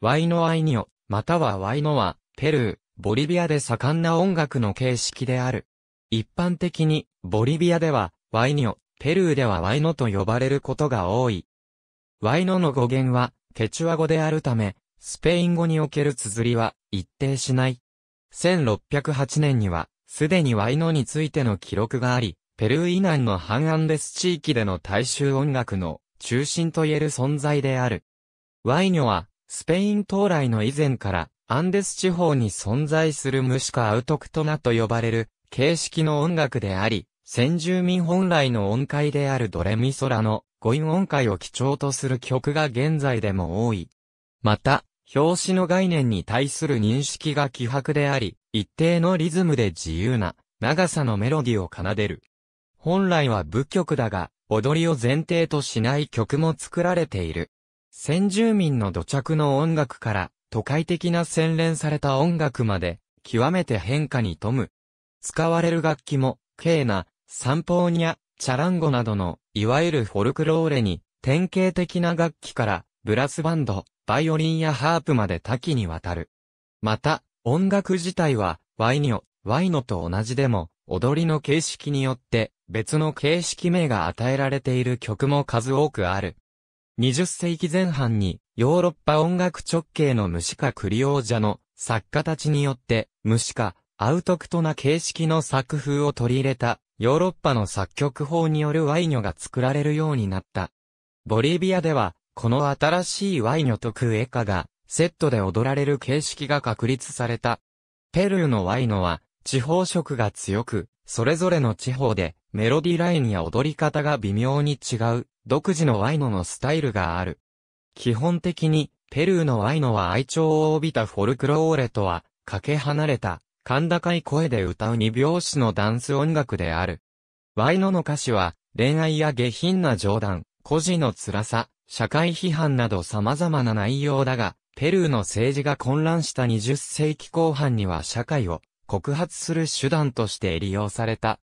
ワイノアイニョ、またはワイノは、ペルー、ボリビアで盛んな音楽の形式である。一般的に、ボリビアでは、ワイニョ、ペルーではワイノと呼ばれることが多い。ワイノの語源は、ケチュア語であるため、スペイン語における綴りは、一定しない。1608年には、すでにワイノについての記録があり、ペルー以南のンアンデス地域での大衆音楽の中心と言える存在である。ワイニョはスペイン到来の以前から、アンデス地方に存在するムシカアウトクトナと呼ばれる形式の音楽であり、先住民本来の音階であるドレミソラの語音音階を基調とする曲が現在でも多い。また、表紙の概念に対する認識が希薄であり、一定のリズムで自由な長さのメロディを奏でる。本来は舞曲だが、踊りを前提としない曲も作られている。先住民の土着の音楽から都会的な洗練された音楽まで極めて変化に富む。使われる楽器も、ケーナ、サンポーニャ、チャランゴなどの、いわゆるフォルクローレに、典型的な楽器から、ブラスバンド、バイオリンやハープまで多岐にわたる。また、音楽自体は、ワイニョ、ワイノと同じでも、踊りの形式によって、別の形式名が与えられている曲も数多くある。20世紀前半にヨーロッパ音楽直系の無視化クリオージャの作家たちによって無視化、アウトクトな形式の作風を取り入れたヨーロッパの作曲法によるワイニョが作られるようになった。ボリビアではこの新しいワイニョとクエカがセットで踊られる形式が確立された。ペルーのワイノは地方色が強く、それぞれの地方でメロディラインや踊り方が微妙に違う、独自のワイノのスタイルがある。基本的に、ペルーのワイノは愛情を帯びたフォルクローレとは、かけ離れた、甲高い声で歌う二拍子のダンス音楽である。ワイノの歌詞は、恋愛や下品な冗談、孤児の辛さ、社会批判など様々な内容だが、ペルーの政治が混乱した20世紀後半には社会を告発する手段として利用された。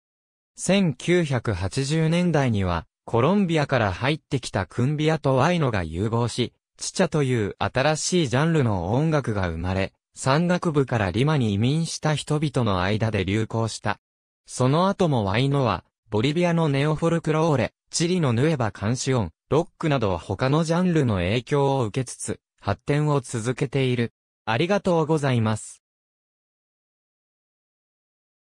1980年代には、コロンビアから入ってきたクンビアとワイノが融合し、チチャという新しいジャンルの音楽が生まれ、山岳部からリマに移民した人々の間で流行した。その後もワイノは、ボリビアのネオフォルクローレ、チリのヌエバ監視音、ロックなど他のジャンルの影響を受けつつ、発展を続けている。ありがとうございます。